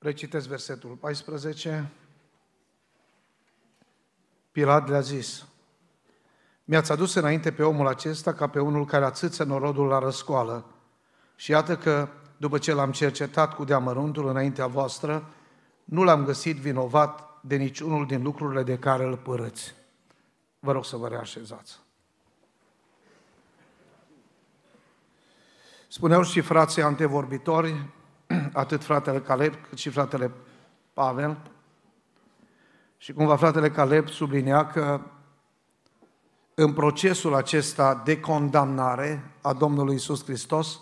Recitesc versetul 14. Pilat le-a zis, Mi-ați adus înainte pe omul acesta ca pe unul care ațâță norodul la răscoală. Și iată că, după ce l-am cercetat cu deamăruntul înaintea voastră, nu l-am găsit vinovat de niciunul din lucrurile de care îl părăți. Vă rog să vă reașezați. Spuneau și frații antevorbitori, atât fratele Caleb cât și fratele Pavel. Și cumva fratele Caleb sublinea că în procesul acesta de condamnare a Domnului Isus Hristos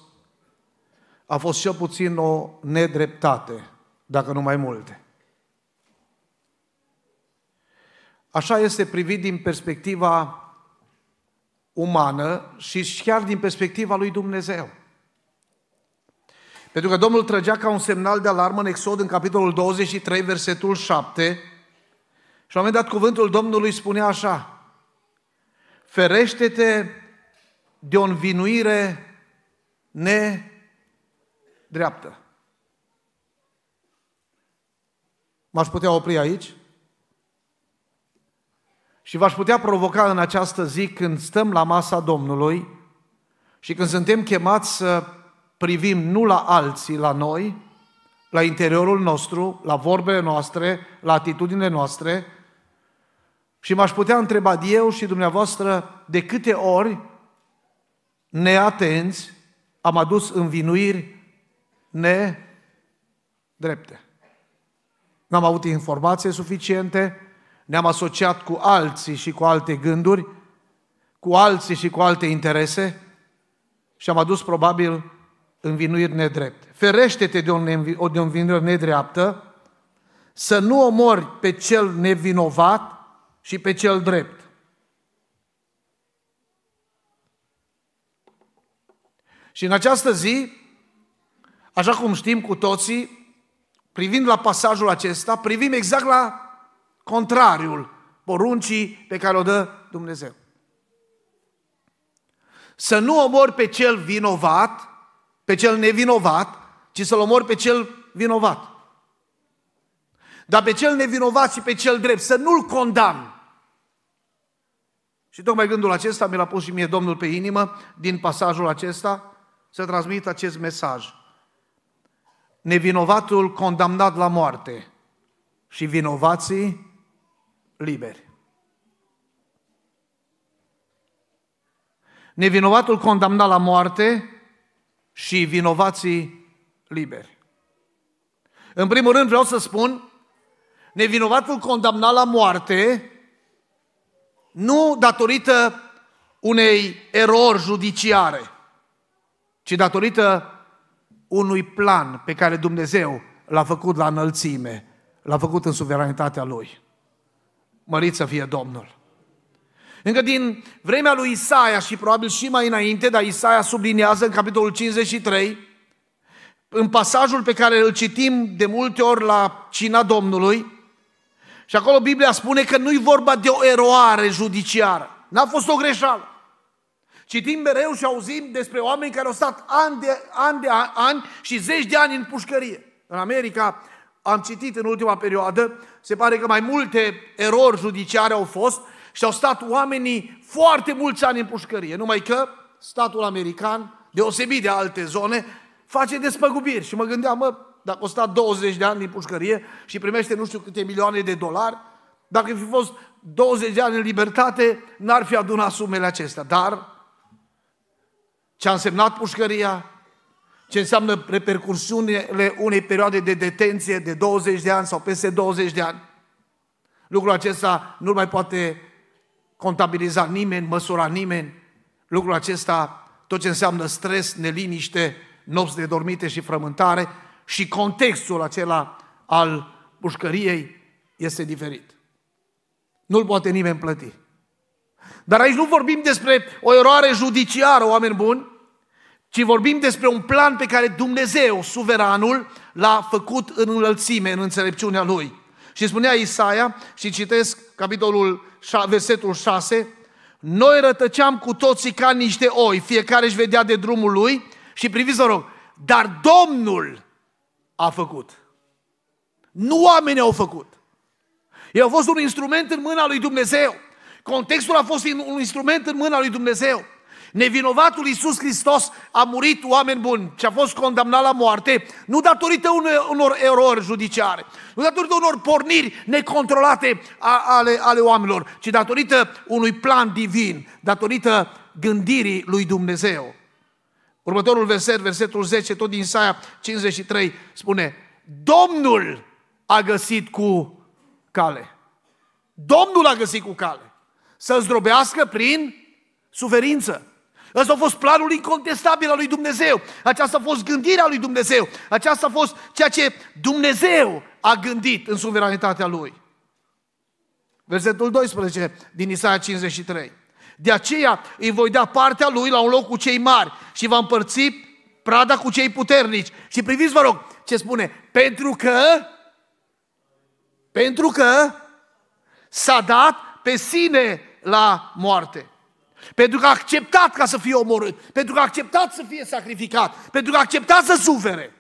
a fost cel puțin o nedreptate, dacă nu mai multe. Așa este privit din perspectiva umană și chiar din perspectiva lui Dumnezeu. Pentru că Domnul trăgea ca un semnal de alarmă în Exod, în capitolul 23, versetul 7. Și la un moment dat cuvântul Domnului spunea așa, ferește-te de o învinuire nedreaptă. M-aș putea opri aici? Și v-aș putea provoca în această zi când stăm la masa Domnului și când suntem chemați să privim nu la alții, la noi, la interiorul nostru, la vorbele noastre, la atitudinile noastre. Și m-aș putea întreba eu și dumneavoastră de câte ori neatenți am adus învinuiri nedrepte. N-am avut informații suficiente, ne-am asociat cu alții și cu alte gânduri, cu alții și cu alte interese și am adus probabil învinuiri nedrepte. Ferește-te de o, învinuire nedreaptă, să nu omori pe cel nevinovat și pe cel drept. Și în această zi, așa cum știm cu toții, privind la pasajul acesta, privim exact la contrariul poruncii pe care o dă Dumnezeu. Să nu omori pe cel vinovat pe cel nevinovat, ci să-l omor pe cel vinovat. Dar pe cel nevinovat și pe cel drept, să nu-l condamn. Și tocmai gândul acesta mi l-a pus și mie Domnul pe inimă, din pasajul acesta, să transmit acest mesaj. Nevinovatul condamnat la moarte și vinovații liberi. Nevinovatul condamnat la moarte și vinovații liberi. În primul rând vreau să spun, nevinovatul condamnat la moarte, nu datorită unei erori judiciare, ci datorită unui plan pe care Dumnezeu l-a făcut la înălțime, l-a făcut în suveranitatea Lui. Măriți să fie Domnul! Încă din vremea lui Isaia și probabil și mai înainte, dar Isaia subliniază în capitolul 53, în pasajul pe care îl citim de multe ori la cina Domnului, și acolo Biblia spune că nu-i vorba de o eroare judiciară. N-a fost o greșeală. Citim mereu și auzim despre oameni care au stat ani de ani, de ani și zeci de ani în pușcărie. În America am citit în ultima perioadă, se pare că mai multe erori judiciare au fost și au stat oamenii foarte mulți ani în pușcărie. Numai că statul american, deosebit de alte zone, face despăgubiri. Și mă gândeam, mă, dacă o stat 20 de ani în pușcărie și primește nu știu câte milioane de dolari, dacă fi fost 20 de ani în libertate, n-ar fi adunat sumele acestea. Dar ce a însemnat pușcăria, ce înseamnă repercursiunile unei perioade de detenție de 20 de ani sau peste 20 de ani. Lucrul acesta nu mai poate contabiliza nimeni, măsura nimeni lucrul acesta, tot ce înseamnă stres, neliniște, nopți de dormite și frământare și contextul acela al pușcăriei este diferit. Nu-l poate nimeni plăti. Dar aici nu vorbim despre o eroare judiciară, oameni buni, ci vorbim despre un plan pe care Dumnezeu, suveranul, l-a făcut în înălțime, în înțelepciunea Lui. Și spunea Isaia, și citesc capitolul versetul 6, noi rătăceam cu toții ca niște oi, fiecare își vedea de drumul lui și priviți, vă rog, dar Domnul a făcut. Nu oamenii au făcut. Ei au fost un instrument în mâna lui Dumnezeu. Contextul a fost un instrument în mâna lui Dumnezeu. Nevinovatul Iisus Hristos a murit oameni buni și a fost condamnat la moarte, nu datorită unor erori judiciare, nu datorită unor porniri necontrolate ale, ale oamenilor, ci datorită unui plan divin, datorită gândirii lui Dumnezeu. Următorul verset, versetul 10, tot din Isaia 53, spune Domnul a găsit cu cale. Domnul a găsit cu cale. Să zdrobească prin suferință. Ăsta a fost planul incontestabil al lui Dumnezeu. Aceasta a fost gândirea lui Dumnezeu. Aceasta a fost ceea ce Dumnezeu a gândit în suveranitatea Lui. Versetul 12 din Isaia 53. De aceea îi voi da partea lui la un loc cu cei mari și va împărți prada cu cei puternici. Și priviți, vă rog, ce spune. Pentru că, pentru că s-a dat pe sine la moarte. Pentru că a acceptat ca să fie omorât, pentru că a acceptat să fie sacrificat, pentru că a acceptat să sufere.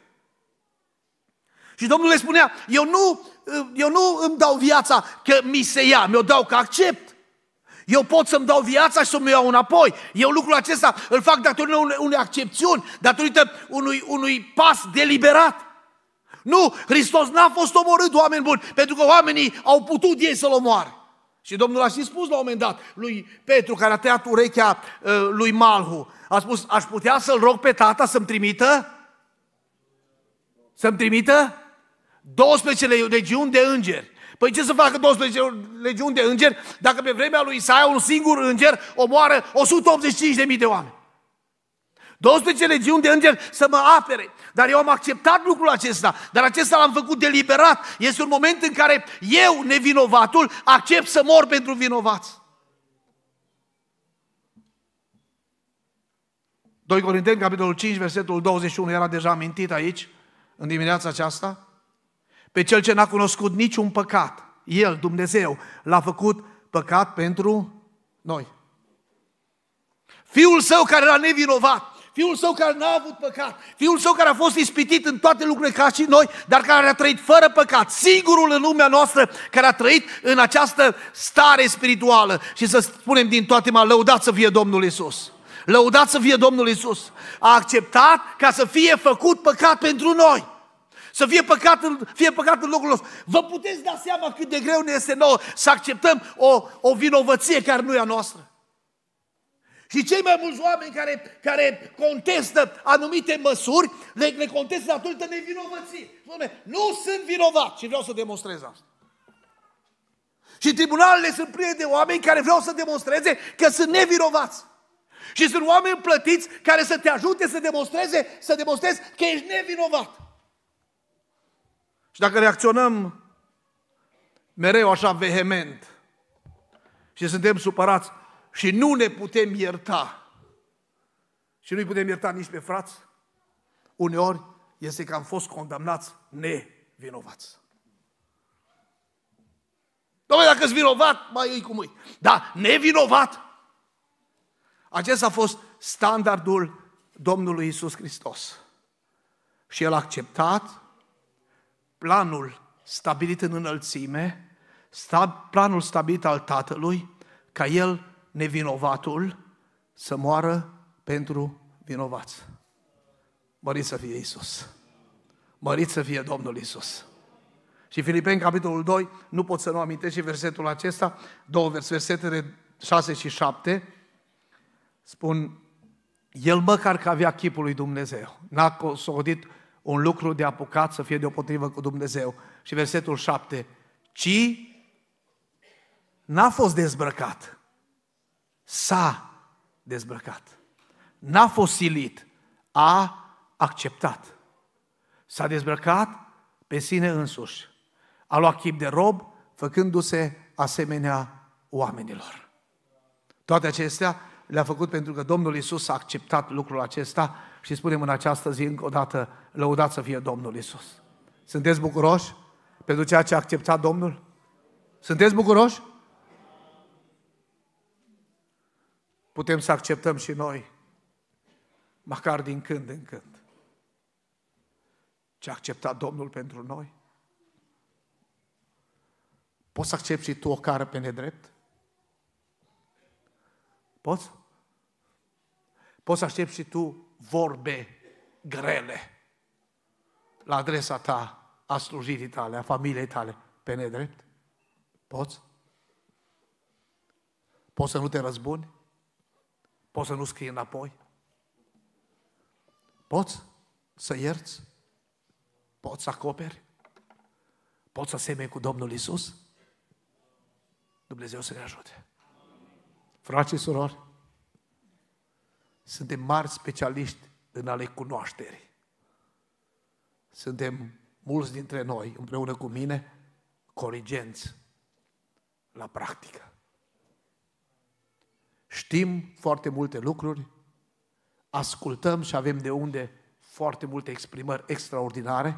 Și Domnul le spunea, eu nu, eu nu îmi dau viața că mi se ia, mi-o dau că accept. Eu pot să-mi dau viața și să-mi iau înapoi. Eu lucrul acesta îl fac datorită unei, unei accepțiuni, datorită unui, unui pas deliberat. Nu, Hristos n-a fost omorât, oameni buni, pentru că oamenii au putut ei să-L omoare. Și Domnul a și spus la un moment dat lui Petru, care a tăiat urechea ă, lui Malhu, a spus, aș putea să-l rog pe tata să-mi trimită? Să-mi trimită? 12 legiuni de îngeri. Păi ce să facă 12 legiuni de îngeri dacă pe vremea lui Isaia un singur înger omoară 185.000 de oameni? 12 legiuni de îngeri să mă apere. Dar eu am acceptat lucrul acesta, dar acesta l-am făcut deliberat. Este un moment în care eu, nevinovatul, accept să mor pentru vinovați. 2 Corinteni, capitolul 5, versetul 21, era deja amintit aici, în dimineața aceasta. Pe cel ce n-a cunoscut niciun păcat, el, Dumnezeu, l-a făcut păcat pentru noi. Fiul său care era nevinovat, Fiul său care n-a avut păcat, fiul său care a fost ispitit în toate lucrurile ca și noi, dar care a trăit fără păcat, singurul în lumea noastră care a trăit în această stare spirituală. Și să spunem din toate mai lăudat să fie Domnul Isus. Lăudat să fie Domnul Isus. A acceptat ca să fie făcut păcat pentru noi. Să fie păcat, în, fie păcat în locul nostru. Vă puteți da seama cât de greu ne este nouă să acceptăm o, o vinovăție care nu e a noastră. Și cei mai mulți oameni care, care contestă anumite măsuri, le, le contestă datorită nevinovății. Doamne, nu sunt vinovat și vreau să demonstrez asta. Și tribunalele sunt pline de oameni care vreau să demonstreze că sunt nevinovați. Și sunt oameni plătiți care să te ajute să demonstreze, să demonstrezi că ești nevinovat. Și dacă reacționăm mereu așa vehement și suntem supărați, și nu ne putem ierta. Și nu-i putem ierta nici pe frați. Uneori este că am fost condamnați nevinovați. Dom'le, dacă ești vinovat, mai îi cu mâini. Da, nevinovat. Acesta a fost standardul Domnului Isus Hristos. Și el a acceptat planul stabilit în înălțime, planul stabilit al Tatălui, ca el nevinovatul să moară pentru vinovați. Mărit să fie Isus. mărit să fie Domnul Isus. Și Filipeni, capitolul 2, nu pot să nu amintesc și versetul acesta, două versetele 6 și 7, spun, el măcar că avea chipul lui Dumnezeu, n-a cosodit un lucru de apucat să fie deopotrivă cu Dumnezeu. Și versetul 7, ci n-a fost dezbrăcat S-a dezbrăcat. N-a fost silit, a acceptat. S-a dezbrăcat pe sine însuși. A luat chip de rob, făcându-se asemenea oamenilor. Toate acestea le-a făcut pentru că Domnul Isus a acceptat lucrul acesta și spunem în această zi încă o dată, lăudați să fie Domnul Isus. Sunteți bucuroși pentru ceea ce a acceptat Domnul? Sunteți bucuroși? putem să acceptăm și noi, măcar din când în când, ce a acceptat Domnul pentru noi? Poți să accepti și tu o cară pe nedrept? Poți? Poți să accepti și tu vorbe grele la adresa ta, a slujirii tale, a familiei tale, pe nedrept? Poți? Poți să nu te răzbuni? Poți să nu scrii înapoi? Poți să ierți? Poți să acoperi? Poți să semeni cu Domnul Isus? Dumnezeu să ne ajute. Frații și surori, suntem mari specialiști în ale cunoașterii. Suntem mulți dintre noi, împreună cu mine, corigenți la practică. Știm foarte multe lucruri, ascultăm și avem de unde foarte multe exprimări extraordinare.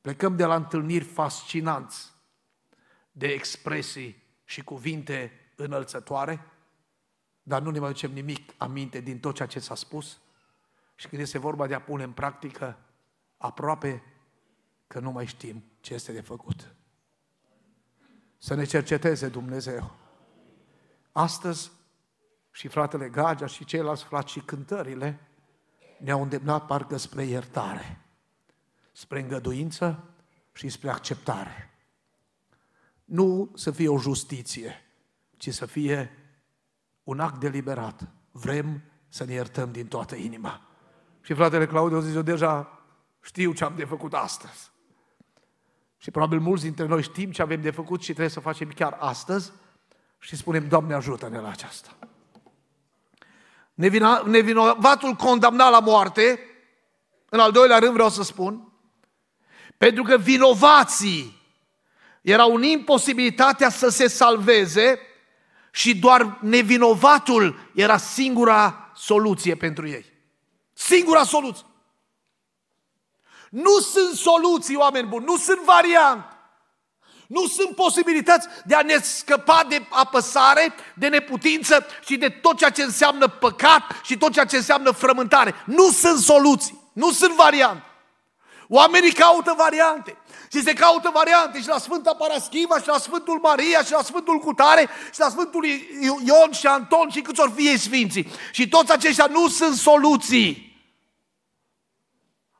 Plecăm de la întâlniri fascinanți de expresii și cuvinte înălțătoare, dar nu ne mai ducem nimic aminte din tot ceea ce s-a spus și când este vorba de a pune în practică, aproape că nu mai știm ce este de făcut. Să ne cerceteze Dumnezeu. Astăzi și fratele Gagea și ceilalți frați și cântările ne-au îndemnat parcă spre iertare, spre îngăduință și spre acceptare. Nu să fie o justiție, ci să fie un act deliberat. Vrem să ne iertăm din toată inima. Și fratele Claudiu zice, eu deja știu ce am de făcut astăzi. Și probabil mulți dintre noi știm ce avem de făcut și trebuie să facem chiar astăzi și spunem, Doamne ajută-ne la aceasta nevinovatul condamnat la moarte, în al doilea rând vreau să spun, pentru că vinovații erau în imposibilitatea să se salveze și doar nevinovatul era singura soluție pentru ei. Singura soluție. Nu sunt soluții, oameni buni, nu sunt variante. Nu sunt posibilități de a ne scăpa de apăsare, de neputință și de tot ceea ce înseamnă păcat și tot ceea ce înseamnă frământare. Nu sunt soluții, nu sunt variante. Oamenii caută variante și se caută variante și la Sfânta Paraschiva și la Sfântul Maria și la Sfântul Cutare și la Sfântul Ion și Anton și câți ori fie Sfinții. Și toți aceștia nu sunt soluții.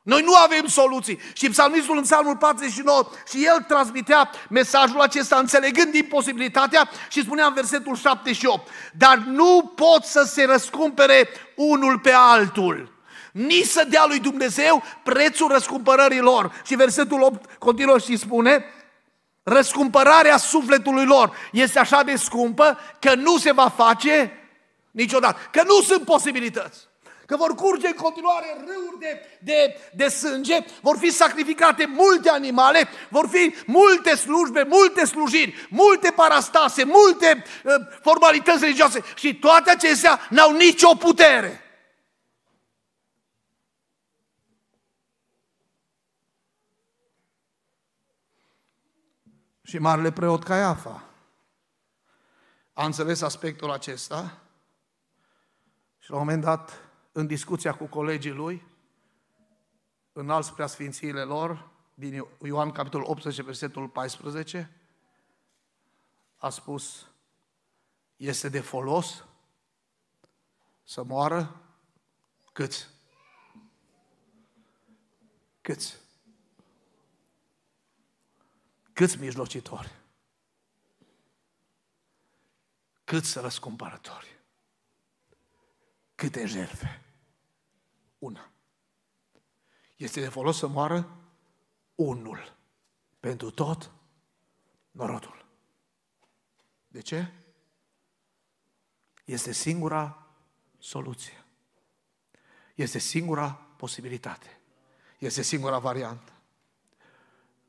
Noi nu avem soluții. Și psalmistul în psalmul 49 și el transmitea mesajul acesta înțelegând imposibilitatea și spunea în versetul 78 și Dar nu pot să se răscumpere unul pe altul nici să dea lui Dumnezeu prețul răscumpărării lor. Și versetul 8 continuă și spune, răscumpărarea sufletului lor este așa de scumpă că nu se va face niciodată, că nu sunt posibilități că vor curge în continuare râuri de, de, de sânge, vor fi sacrificate multe animale, vor fi multe slujbe, multe slujiri, multe parastase, multe uh, formalități religioase și toate acestea n-au nicio putere. Și marele preot Caiafa a înțeles aspectul acesta și la un moment dat în discuția cu colegii lui, în alți preasfințiile lor, din Ioan capitolul 18, versetul 14, a spus, este de folos să moară cât Cât? Câți mijlocitori? Câți răscumpărători? Câte jerfe? Una. Este de folos să moară unul pentru tot norodul. De ce? Este singura soluție. Este singura posibilitate. Este singura variantă.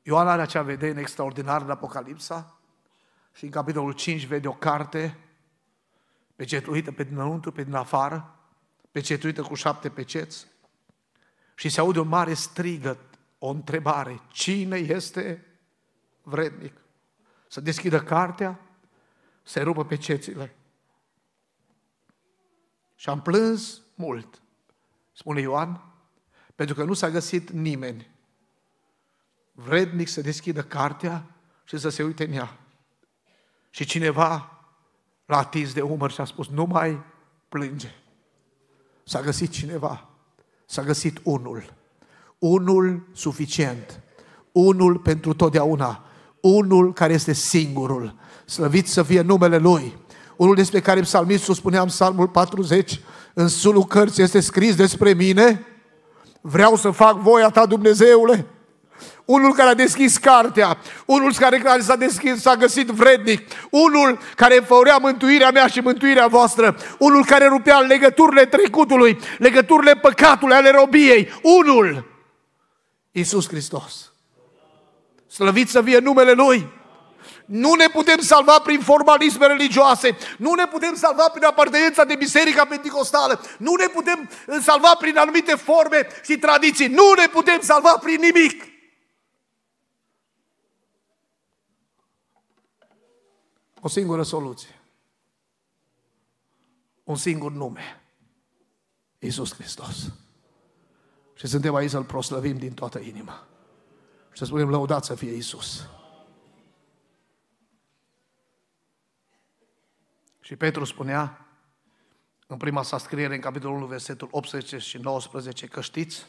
Ioan are acea vedere extraordinară în Apocalipsa și în capitolul 5 vede o carte pecetluită pe dinăuntru, pe din afară, pecetuită cu șapte peceți și se aude un mare strigăt, o întrebare. Cine este vrednic? Să deschidă cartea, să rupă pecețile. Și am plâns mult, spune Ioan, pentru că nu s-a găsit nimeni vrednic să deschidă cartea și să se uite în ea. Și cineva l-a atins de umăr și a spus, nu mai plânge s-a găsit cineva, s-a găsit unul. Unul suficient, unul pentru totdeauna, unul care este singurul. Slăvit să fie numele Lui. Unul despre care psalmistul spunea în psalmul 40, în sulul cărții este scris despre mine, vreau să fac voia ta, Dumnezeule, unul care a deschis cartea, unul care s-a deschis, s-a găsit vrednic, unul care făurea mântuirea mea și mântuirea voastră, unul care rupea legăturile trecutului, legăturile păcatului, ale robiei, unul, Iisus Hristos. Slăvit să fie numele Lui! Nu ne putem salva prin formalisme religioase, nu ne putem salva prin apartenența de biserica pentecostală, nu ne putem salva prin anumite forme și tradiții, nu ne putem salva prin nimic. O singură soluție. Un singur nume. Iisus Hristos. Și suntem aici să-L proslăvim din toată inima. Și să spunem, lăudat să fie Iisus. Și Petru spunea, în prima sa scriere, în capitolul 1, versetul 18 și 19, că știți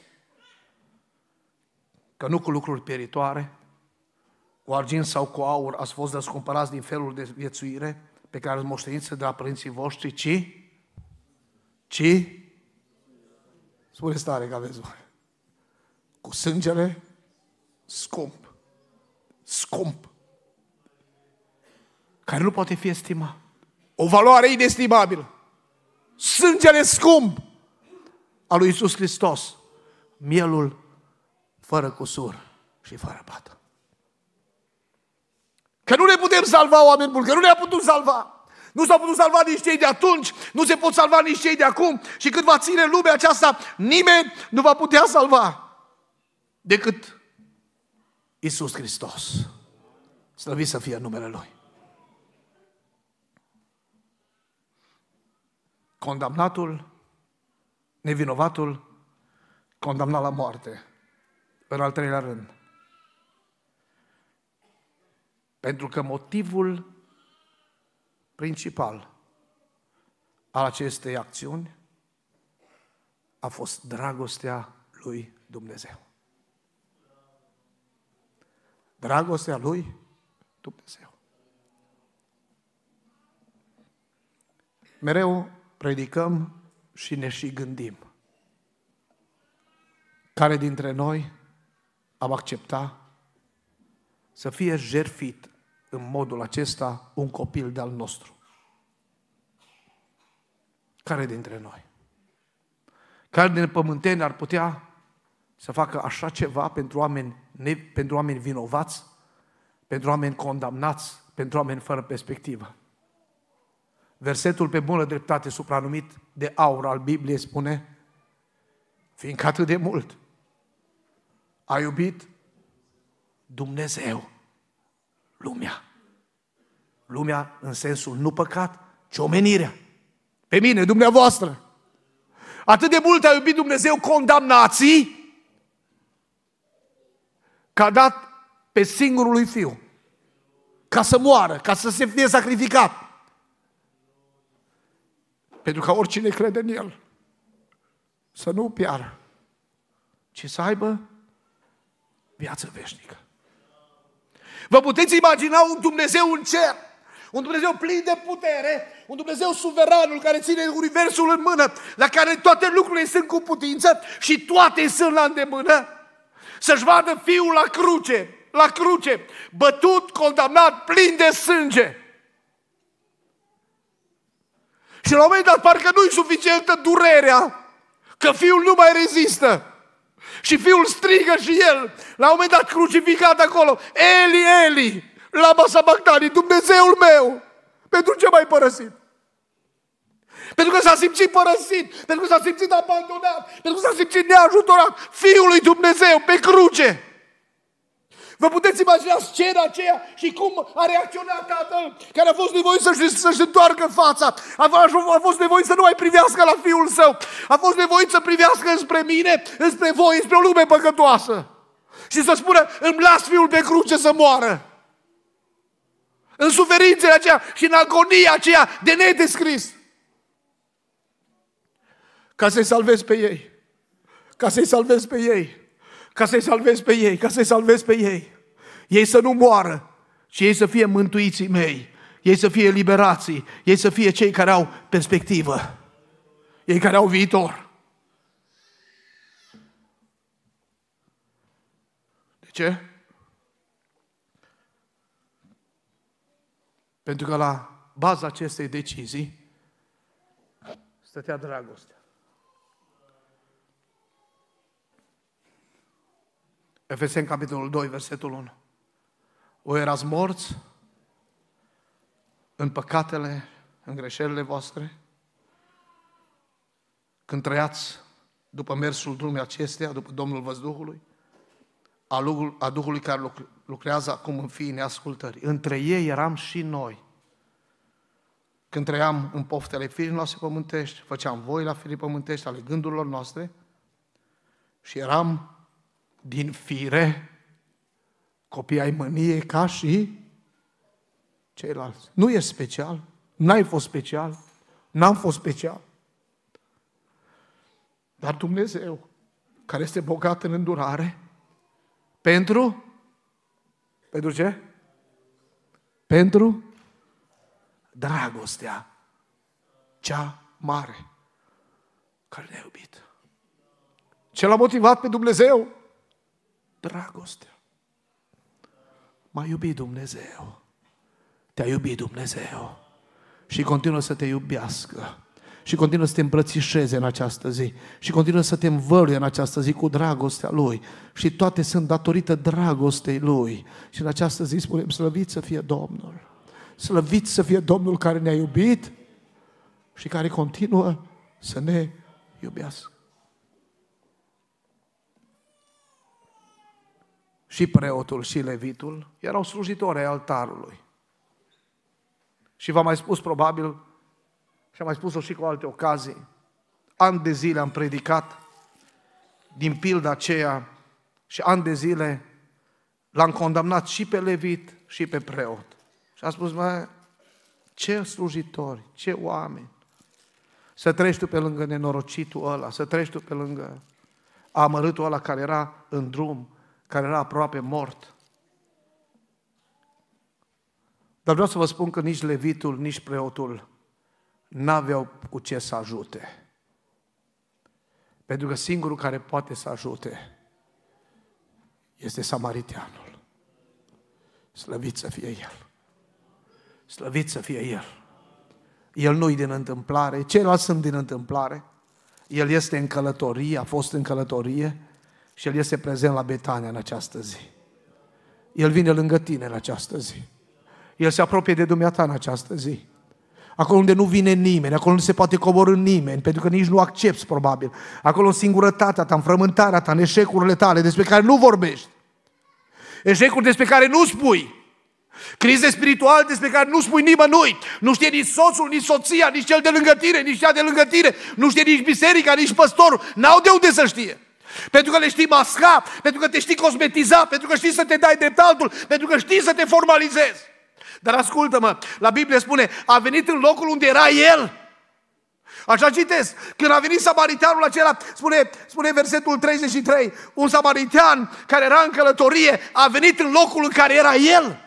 că nu cu lucruri pieritoare, cu argint sau cu aur ați fost răscumpărați din felul de viețuire pe care îl moșteniți de la părinții voștri, ci? Ci? Spuneți tare că aveți voi. Cu sângele scump. Scump. Care nu poate fi estimat. O valoare inestimabilă. Sângele scump al lui Isus Hristos. Mielul fără cusur și fără pată. Că nu ne putem salva oameni buni, că nu ne-a putut salva. Nu s-au putut salva nici cei de atunci, nu se pot salva nici cei de acum și cât va ține lumea aceasta, nimeni nu va putea salva decât Isus Hristos. Slăvit să fie numele Lui. Condamnatul, nevinovatul, condamnat la moarte. În al treilea rând, pentru că motivul principal al acestei acțiuni a fost dragostea lui Dumnezeu. Dragostea lui Dumnezeu. Mereu predicăm și ne și gândim. Care dintre noi am acceptat să fie jerfit în modul acesta un copil de-al nostru. Care dintre noi? Care din pământeni ar putea să facă așa ceva pentru oameni, pentru oameni vinovați, pentru oameni condamnați, pentru oameni fără perspectivă? Versetul pe bună dreptate supranumit de aur al Bibliei spune fiindcă atât de mult a iubit Dumnezeu lumea. Lumea în sensul nu păcat, ci omenirea. Pe mine, dumneavoastră. Atât de mult a iubit Dumnezeu condamnații că a dat pe singurul lui fiu ca să moară, ca să se fie sacrificat. Pentru ca oricine crede în el să nu piară, ci să aibă viață veșnică. Vă puteți imagina un Dumnezeu în cer, un Dumnezeu plin de putere, un Dumnezeu suveranul care ține universul în mână, la care toate lucrurile sunt cu putință și toate sunt la îndemână, să-și vadă Fiul la cruce, la cruce, bătut, condamnat, plin de sânge. Și la un moment dat parcă nu-i suficientă durerea, că Fiul nu mai rezistă. Și fiul strigă și el, la un moment dat crucificat acolo, Eli, Eli, la Basabactani, Dumnezeul meu, pentru ce m-ai părăsit? Pentru că s-a simțit părăsit, pentru că s-a simțit abandonat, pentru că s-a simțit neajutorat Fiul lui Dumnezeu pe cruce. Vă puteți imagina scena aceea și cum a reacționat tatăl care a fost nevoit să-și, să-și întoarcă fața. A, a fost nevoit să nu mai privească la fiul său. A fost nevoit să privească înspre mine, înspre voi, înspre o lume păcătoasă. Și să spună, îmi las fiul pe cruce să moară. În suferințele aceea și în agonia aceea de nedescris. Ca să-i salvez pe ei. Ca să-i salvez pe ei. Ca să-i salvez pe ei. Ca să-i salvez pe ei ei să nu moară, ci ei să fie mântuiții mei, ei să fie liberații, ei să fie cei care au perspectivă, ei care au viitor. De ce? Pentru că la baza acestei decizii stătea dragostea. Efeseni, capitolul 2, versetul 1. O erați morți în păcatele, în greșelile voastre? Când trăiați după mersul drumului acesteia, după Domnul Văzduhului, a, Duhul, a Duhului care lucrează acum în fiii neascultării. Între ei eram și noi. Când trăiam în poftele firii noastre pământești, făceam voi la firii pământești ale gândurilor noastre și eram din fire Copii ai mânie ca și ceilalți. Nu e special. N-ai fost special. N-am fost special. Dar Dumnezeu, care este bogat în îndurare, pentru? Pentru ce? Pentru dragostea cea mare care ne-a iubit. Ce l-a motivat pe Dumnezeu? Dragostea. M-a iubit Dumnezeu. Te-a iubit Dumnezeu. Și continuă să te iubească. Și continuă să te îmbrățișeze în această zi. Și continuă să te învăluie în această zi cu dragostea Lui. Și toate sunt datorită dragostei Lui. Și în această zi spunem, slăvit să fie Domnul. Slăvit să fie Domnul care ne-a iubit și care continuă să ne iubească. și preotul și levitul erau slujitori ai altarului. Și v-am mai spus probabil, și am mai spus-o și cu alte ocazii, ani de zile am predicat din pilda aceea și ani de zile l-am condamnat și pe levit și pe preot. Și am spus, mă, ce slujitori, ce oameni. Să treci tu pe lângă nenorocitul ăla, să treci tu pe lângă amărâtul ăla care era în drum, care era aproape mort. Dar vreau să vă spun că nici levitul, nici preotul n-aveau cu ce să ajute. Pentru că singurul care poate să ajute este samariteanul. Slăvit să fie el. Slăvit să fie el. El nu-i din întâmplare, ceilalți sunt din întâmplare. El este în călătorie, a fost în călătorie, și El este prezent la Betania în această zi. El vine lângă tine în această zi. El se apropie de dumneata în această zi. Acolo unde nu vine nimeni, acolo nu se poate coborâ nimeni, pentru că nici nu accepti probabil. Acolo în singurătatea ta, în frământarea ta, în eșecurile tale, despre care nu vorbești. Eșecuri despre care nu spui. Crize spirituale despre care nu spui nimănui. Nu știe nici soțul, nici soția, nici cel de lângă tine, nici cea de lângă tine. Nu știe nici biserica, nici păstorul. N-au de unde să știe. Pentru că le știi masca, pentru că te știi cosmetiza, pentru că știi să te dai drept altul, pentru că știi să te formalizezi. Dar ascultă-mă, la Biblie spune, a venit în locul unde era El. Așa citesc. Când a venit samaritanul acela, spune, spune versetul 33, un samaritan care era în călătorie a venit în locul în care era el.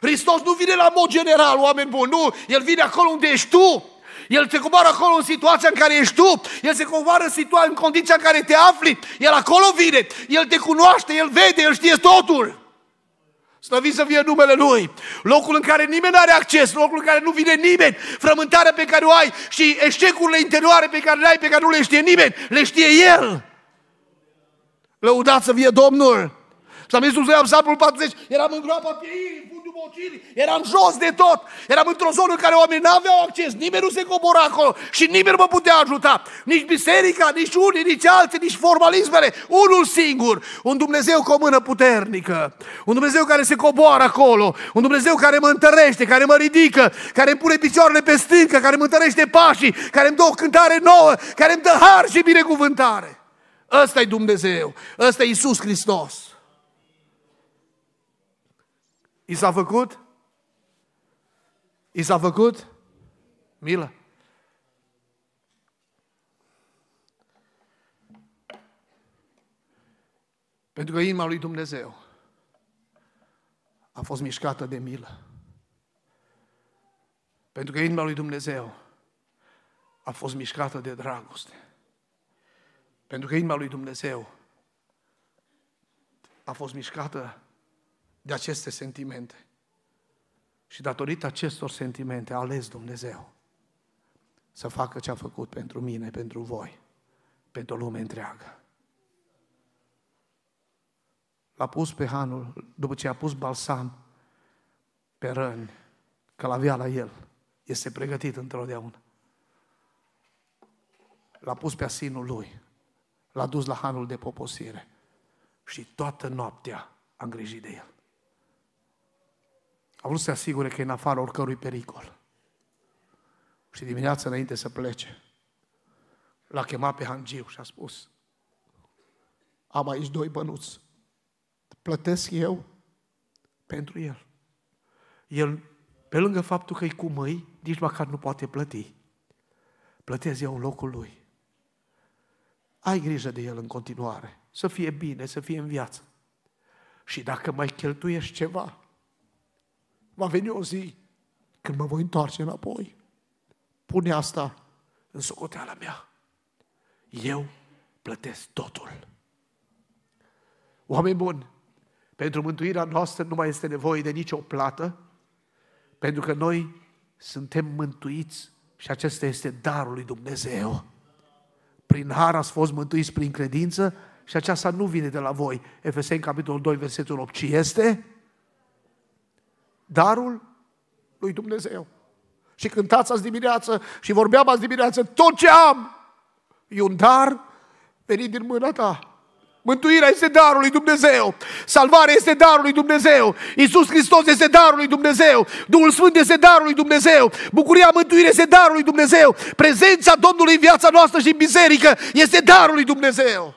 Hristos nu vine la mod general, oameni buni, nu. El vine acolo unde ești tu. El se coboară acolo în situația în care ești tu. El se coboară în, situa- în condiția în care te afli. El acolo vine. El te cunoaște, El vede, El știe totul. Slăviți să fie numele Lui. Locul în care nimeni nu are acces, locul în care nu vine nimeni, frământarea pe care o ai și eșecurile interioare pe care le ai, pe care nu le știe nimeni, le știe El. Lăudați să fie Domnul! Psalmistul Zoia, psalmul 40, eram în groapa pieirii, mociri, eram jos de tot. Eram într-o zonă în care oamenii nu aveau acces, nimeni nu se cobora acolo și nimeni nu mă putea ajuta. Nici biserica, nici unii, nici alții, nici formalismele. Unul singur, un Dumnezeu cu o mână puternică, un Dumnezeu care se coboară acolo, un Dumnezeu care mă întărește, care mă ridică, care îmi pune picioarele pe stâncă, care mă întărește pașii, care îmi dă o cântare nouă, care îmi dă har și binecuvântare. Ăsta e Dumnezeu, ăsta e Isus Hristos. I s-a făcut? I s-a făcut? Milă. Pentru că inima lui Dumnezeu a fost mișcată de milă. Pentru că inima lui Dumnezeu a fost mișcată de dragoste. Pentru că inima lui Dumnezeu a fost mișcată de aceste sentimente. Și datorită acestor sentimente a ales Dumnezeu să facă ce a făcut pentru mine, pentru voi, pentru lumea întreagă. L-a pus pe Hanul, după ce a pus balsam pe răni, că l-avea la el, este pregătit într-o deaună. L-a pus pe asinul lui, l-a dus la hanul de poposire și toată noaptea a îngrijit de el. A vrut să se asigure că e în afară oricărui pericol. Și dimineața înainte să plece, l-a chemat pe Hangiu și a spus, am aici doi bănuți, plătesc eu pentru el. El, pe lângă faptul că e cu mâi, nici măcar nu poate plăti. Plătesc eu în locul lui. Ai grijă de el în continuare, să fie bine, să fie în viață. Și dacă mai cheltuiești ceva, Va veni o zi când mă voi întoarce înapoi. Pune asta în socoteala mea. Eu plătesc totul. Oameni buni, pentru mântuirea noastră nu mai este nevoie de nicio plată, pentru că noi suntem mântuiți și acesta este darul lui Dumnezeu. Prin har ați fost mântuiți prin credință și aceasta nu vine de la voi. Efeseni, capitolul 2, versetul 8. Ce este? Darul lui Dumnezeu. Și cântați azi dimineață și vorbeam azi dimineață, tot ce am e un dar venit din mâna ta. Mântuirea este darul lui Dumnezeu. Salvarea este darul lui Dumnezeu. Iisus Hristos este darul lui Dumnezeu. Duhul Sfânt este darul lui Dumnezeu. Bucuria mântuirii este darul lui Dumnezeu. Prezența Domnului în viața noastră și în biserică este darul lui Dumnezeu.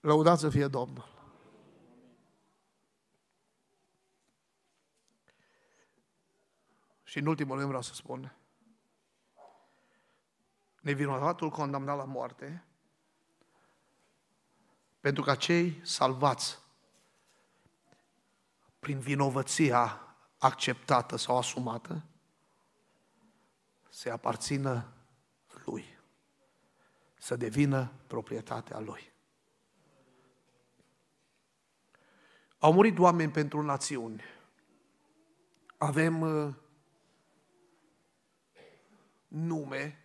Lăudați să fie Domnul. Și în ultimul rând vreau să spun, nevinovatul condamnat la moarte, pentru ca cei salvați prin vinovăția acceptată sau asumată, se aparțină lui, să devină proprietatea lui. Au murit oameni pentru națiuni. Avem uh, nume,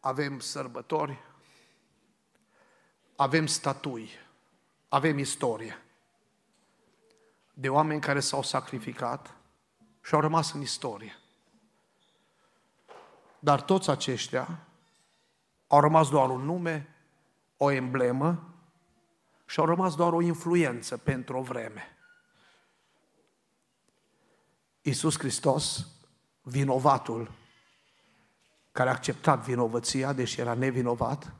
avem sărbători, avem statui, avem istorie de oameni care s-au sacrificat și au rămas în istorie. Dar toți aceștia au rămas doar un nume, o emblemă și au rămas doar o influență pentru o vreme. Iisus Hristos, vinovatul, care a acceptat vinovăția, deși era nevinovat,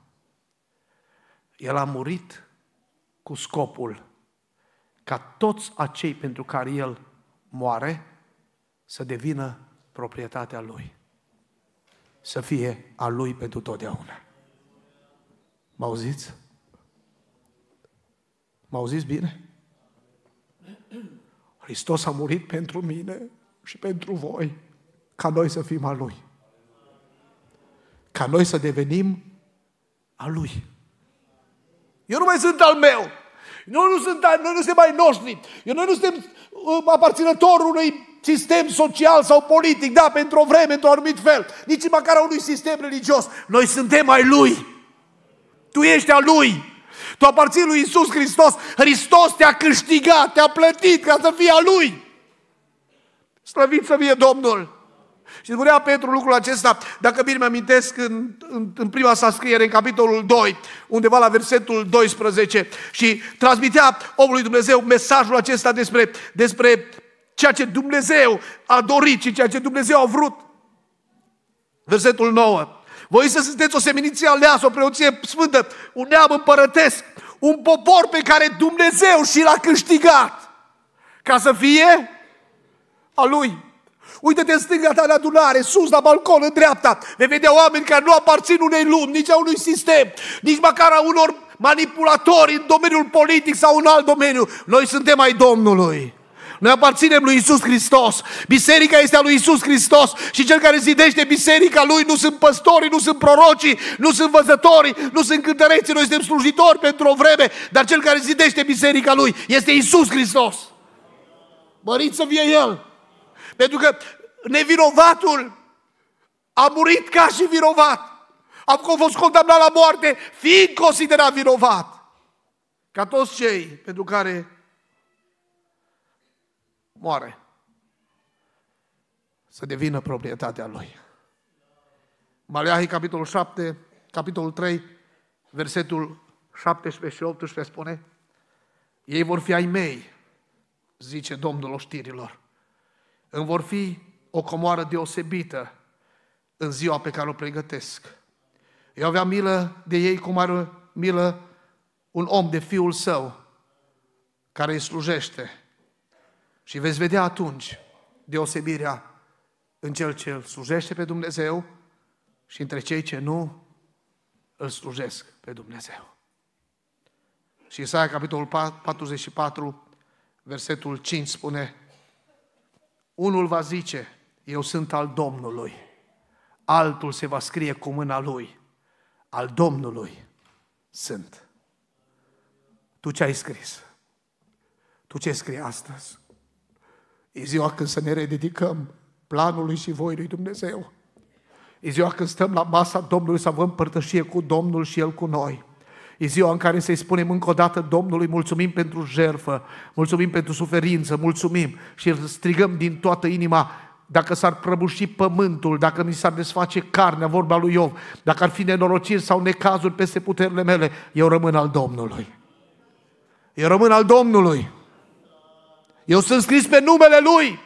el a murit cu scopul ca toți acei pentru care el moare să devină proprietatea lui. Să fie a lui pentru totdeauna. Mă auziți? Mă auziți bine? Hristos a murit pentru mine și pentru voi, ca noi să fim a Lui ca noi să devenim a Lui. Eu nu mai sunt al meu. Noi nu, sunt, noi nu suntem mai noștri. Eu, noi nu suntem uh, aparținătorul unui sistem social sau politic, da, pentru o vreme, într-un anumit fel, nici măcar a unui sistem religios. Noi suntem ai Lui. Tu ești al Lui. Tu aparții lui Isus Hristos. Hristos te-a câștigat, te-a plătit ca să fii a Lui. Slăvit să fie Domnul! Și spunea Petru lucrul acesta, dacă bine mi-amintesc, în, în, în prima sa scriere, în capitolul 2, undeva la versetul 12, și transmitea omului Dumnezeu mesajul acesta despre, despre ceea ce Dumnezeu a dorit și ceea ce Dumnezeu a vrut. Versetul 9. Voi să sunteți o seminiție aleasă, o preoție sfântă, un neam împărătesc, un popor pe care Dumnezeu și l-a câștigat ca să fie a Lui. Uită-te în stânga ta la adunare, sus, la balcon, în dreapta. Vei vedea oameni care nu aparțin unei lumi, nici a unui sistem, nici măcar a unor manipulatori în domeniul politic sau în alt domeniu. Noi suntem ai Domnului. Noi aparținem lui Isus Hristos. Biserica este a lui Isus Hristos și cel care zidește biserica lui nu sunt păstorii, nu sunt prorocii, nu sunt văzătorii, nu sunt cântăreții, noi suntem slujitori pentru o vreme, dar cel care zidește biserica lui este Isus Hristos. Mărit să fie El! Pentru că nevinovatul a murit ca și vinovat. A fost condamnat la moarte fiind considerat vinovat. Ca toți cei pentru care moare să devină proprietatea lui. Maleahi, capitolul 7, capitolul 3, versetul 17 și 18 spune, ei vor fi ai mei, zice Domnul oștirilor îmi vor fi o comoară deosebită în ziua pe care o pregătesc. Eu aveam milă de ei cum are milă un om de fiul său care îi slujește. Și veți vedea atunci deosebirea în cel ce îl slujește pe Dumnezeu și între cei ce nu îl slujesc pe Dumnezeu. Și Isaia, capitolul 44, versetul 5 spune, unul va zice, eu sunt al Domnului. Altul se va scrie cu mâna lui. Al Domnului sunt. Tu ce ai scris? Tu ce scrii astăzi? E ziua când să ne rededicăm planului și voii lui Dumnezeu. E ziua când stăm la masa Domnului să avem părtășie cu Domnul și El cu noi. E ziua în care să-i spunem încă o dată Domnului, mulțumim pentru jerfă, mulțumim pentru suferință, mulțumim și îl strigăm din toată inima, dacă s-ar prăbuși pământul, dacă mi s-ar desface carnea, vorba lui Iov, dacă ar fi nenorociri sau necazuri peste puterile mele, eu rămân al Domnului. Eu rămân al Domnului. Eu sunt scris pe numele Lui.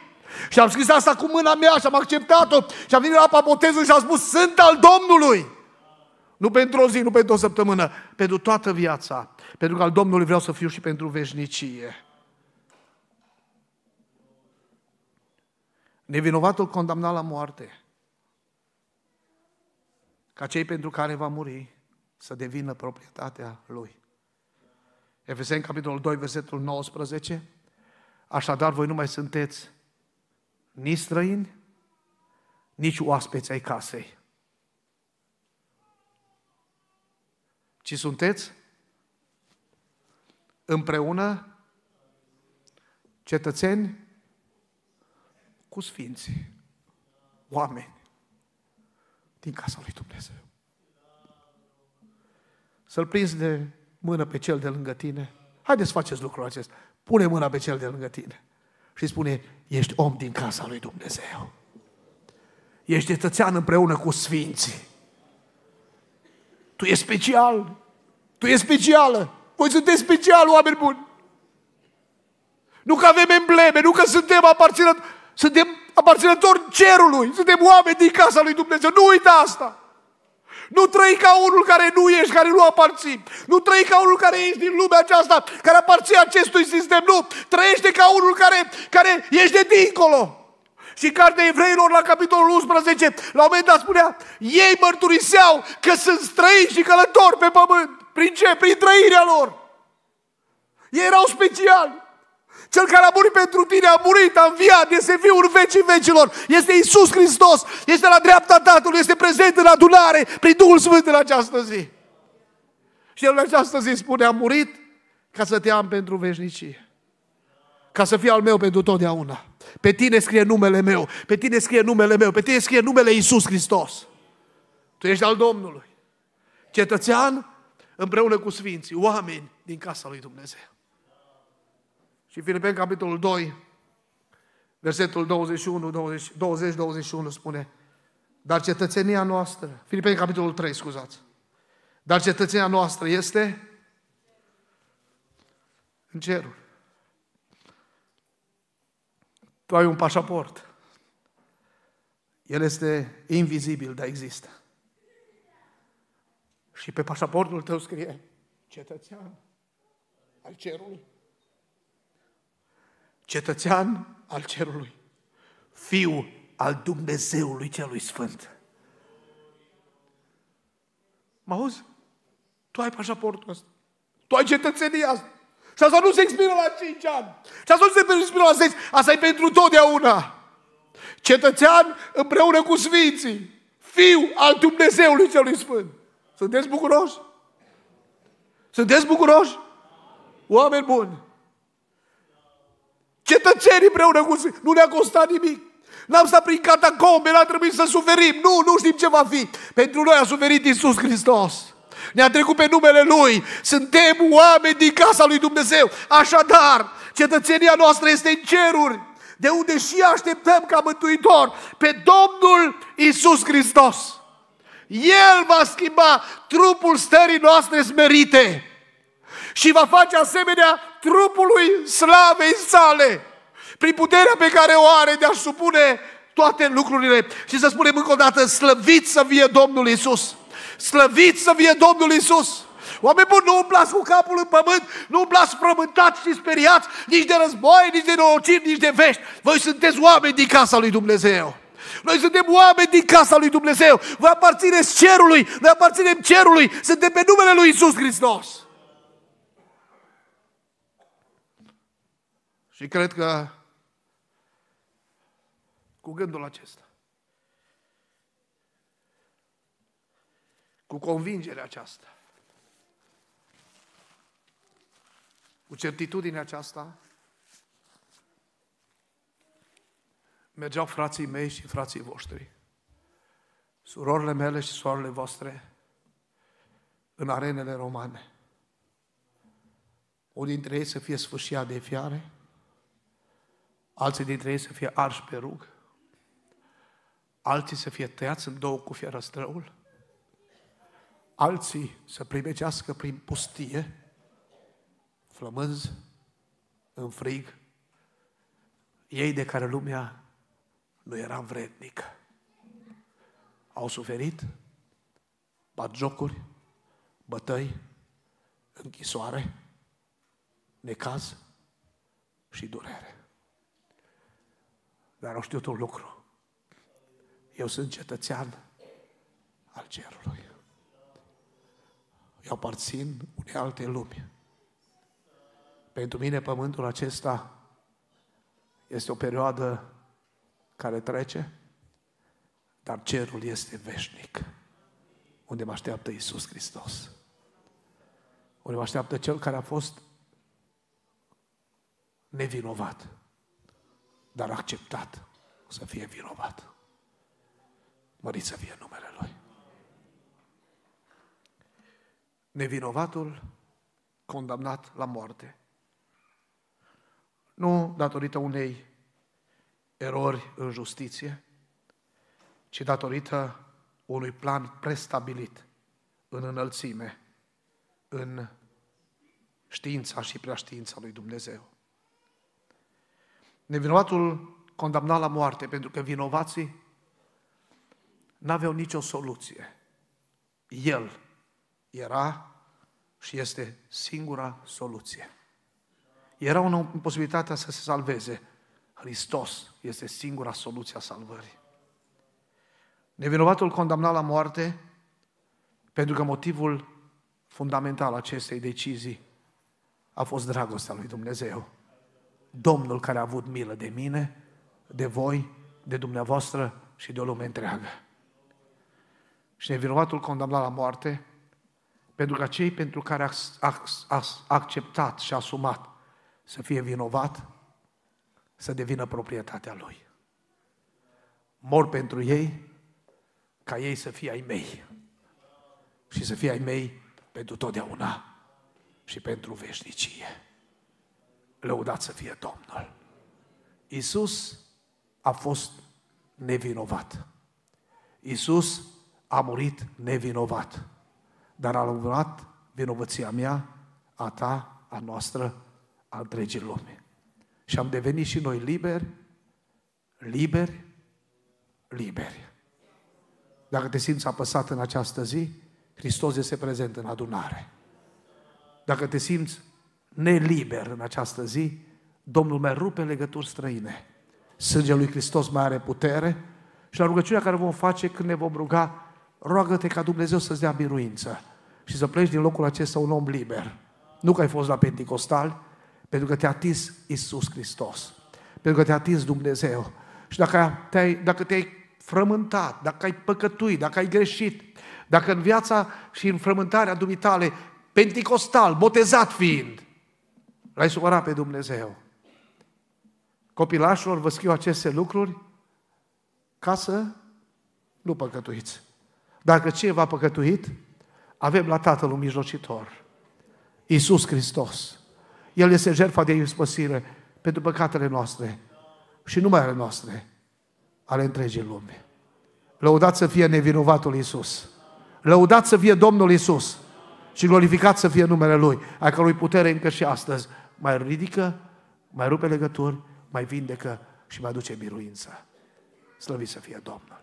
Și am scris asta cu mâna mea și am acceptat-o și am venit la apa botezului și am spus, sunt al Domnului. Nu pentru o zi, nu pentru o săptămână, pentru toată viața. Pentru că al Domnului vreau să fiu și pentru veșnicie. Nevinovatul condamnat la moarte. Ca cei pentru care va muri să devină proprietatea lui. Efeseni, capitolul 2, versetul 19. Așadar, voi nu mai sunteți nici străini, nici oaspeți ai casei ci sunteți împreună cetățeni cu sfinții, oameni din casa lui Dumnezeu. Să-l prinzi de mână pe cel de lângă tine. Haideți să faceți lucrul acesta. Pune mâna pe cel de lângă tine și spune, ești om din casa lui Dumnezeu. Ești cetățean împreună cu sfinții. Tu ești special. Tu ești specială. Voi sunteți special, oameni buni. Nu că avem embleme, nu că suntem aparținători, suntem aparținători cerului, suntem oameni din casa lui Dumnezeu. Nu uita asta! Nu trăi ca unul care nu ești, care nu aparții. Nu trăi ca unul care ești din lumea aceasta, care aparții acestui sistem. Nu, trăiește ca unul care, care ești de dincolo. Și cartea evreilor la capitolul 11, la un moment dat spunea, ei mărturiseau că sunt străini și călători pe pământ. Prin ce? Prin trăirea lor. Ei erau speciali. Cel care a murit pentru tine a murit, a înviat, este Fiul vecii vecilor, este Isus Hristos, este la dreapta Tatălui, este prezent în adunare prin Duhul Sfânt în această zi. Și El în această zi spune, a murit ca să te am pentru veșnicie, ca să fie al meu pentru totdeauna. Pe tine scrie numele meu, pe tine scrie numele meu, pe tine scrie numele Iisus Hristos. Tu ești al Domnului. Cetățean împreună cu Sfinții, oameni din casa lui Dumnezeu. Și Filipeni, capitolul 2, versetul 21, 20, 20 21 spune, dar cetățenia noastră, Filipeni, capitolul 3, scuzați, dar cetățenia noastră este în ceruri. Tu ai un pașaport. El este invizibil, dar există. Și pe pașaportul tău scrie cetățean al cerului. Cetățean al cerului. Fiu al Dumnezeului celui Sfânt. Mă auzi? Tu ai pașaportul ăsta. Tu ai cetățenia asta. Și asta nu se expiră la 5 ani. Și asta nu se expiră la 10. Asta e pentru totdeauna. Cetățean împreună cu sfinții. Fiu al Dumnezeului Celui Sfânt. Sunteți bucuroși? Sunteți bucuroși? Oameni buni. Cetățenii împreună cu sfinții. Nu ne-a costat nimic. N-am stat prin catacombe, n-a trebuit să suferim. Nu, nu știm ce va fi. Pentru noi a suferit Isus Hristos. Ne-a trecut pe numele Lui. Suntem oameni din casa lui Dumnezeu. Așadar, cetățenia noastră este în ceruri, de unde și așteptăm ca mântuitor pe Domnul Isus Hristos. El va schimba trupul stării noastre smerite și va face asemenea trupului slavei sale, prin puterea pe care o are de a supune toate lucrurile. Și să spunem încă o dată, slăvit să fie Domnul Isus! Slăvit să fie Domnul Isus! Oameni buni, nu umblați cu capul în pământ, nu umblați frământați și speriați nici de război, nici de norociri, nici de vești. Voi sunteți oameni din casa lui Dumnezeu. Noi suntem oameni din casa lui Dumnezeu. Vă aparțineți cerului, noi aparținem cerului, suntem pe numele lui Isus Hristos. Și cred că cu gândul acesta cu convingerea aceasta, cu certitudinea aceasta, mergeau frații mei și frații voștri, surorile mele și soarele voastre, în arenele romane. Unii dintre ei să fie sfâșiat de fiare, alții dintre ei să fie arși pe rug, alții să fie tăiați în două cu străul alții să primecească prin pustie, flămânzi, în frig, ei de care lumea nu era vrednică. Au suferit jocuri, bătăi, închisoare, necaz și durere. Dar au știut un lucru. Eu sunt cetățean al cerului eu aparțin unei alte lumi. Pentru mine pământul acesta este o perioadă care trece, dar cerul este veșnic, unde mă așteaptă Isus Hristos. Unde mă așteaptă Cel care a fost nevinovat, dar acceptat să fie vinovat. Măriți să fie numele Lui. nevinovatul condamnat la moarte. Nu datorită unei erori în justiție, ci datorită unui plan prestabilit în înălțime, în știința și preaștiința lui Dumnezeu. Nevinovatul condamnat la moarte, pentru că vinovații n-aveau nicio soluție. El era și este singura soluție. Era o posibilitate să se salveze. Hristos este singura soluție a salvării. Nevinovatul condamna la moarte pentru că motivul fundamental acestei decizii a fost dragostea lui Dumnezeu. Domnul care a avut milă de mine, de voi, de dumneavoastră și de o lume întreagă. Și nevinovatul condamna la moarte pentru ca cei pentru care a, a, a, acceptat și a asumat să fie vinovat, să devină proprietatea lui. Mor pentru ei, ca ei să fie ai mei. Și să fie ai mei pentru totdeauna și pentru veșnicie. Lăudat să fie Domnul. Iisus a fost nevinovat. Iisus a murit nevinovat dar a luat vinovăția mea, a ta, a noastră, a întregii lume. Și am devenit și noi liberi, liberi, liberi. Dacă te simți apăsat în această zi, Hristos este prezent în adunare. Dacă te simți neliber în această zi, Domnul mai rupe legături străine. Sângele lui Hristos mai are putere și la rugăciunea care vom face când ne vom ruga, roagă-te ca Dumnezeu să-ți dea biruință și să pleci din locul acesta un om liber. Nu că ai fost la Pentecostal, pentru că te-a atins Isus Hristos. Pentru că te-a atins Dumnezeu. Și dacă te-ai, dacă te-ai frământat, dacă ai păcătuit, dacă ai greșit, dacă în viața și în frământarea dumitale, pentecostal, botezat fiind, l-ai supărat pe Dumnezeu. Copilașilor, vă scriu aceste lucruri ca să nu păcătuiți. Dacă cineva a păcătuit, avem la Tatăl un mijlocitor, Iisus Hristos. El este jertfa de ispăsire pentru păcatele noastre și numai ale noastre, ale întregii lumi. Lăudați să fie nevinovatul Iisus. Lăudați să fie Domnul Iisus și glorificat să fie numele Lui, a cărui putere încă și astăzi mai ridică, mai rupe legături, mai vindecă și mai aduce biruință. Slăvit să fie Domnul!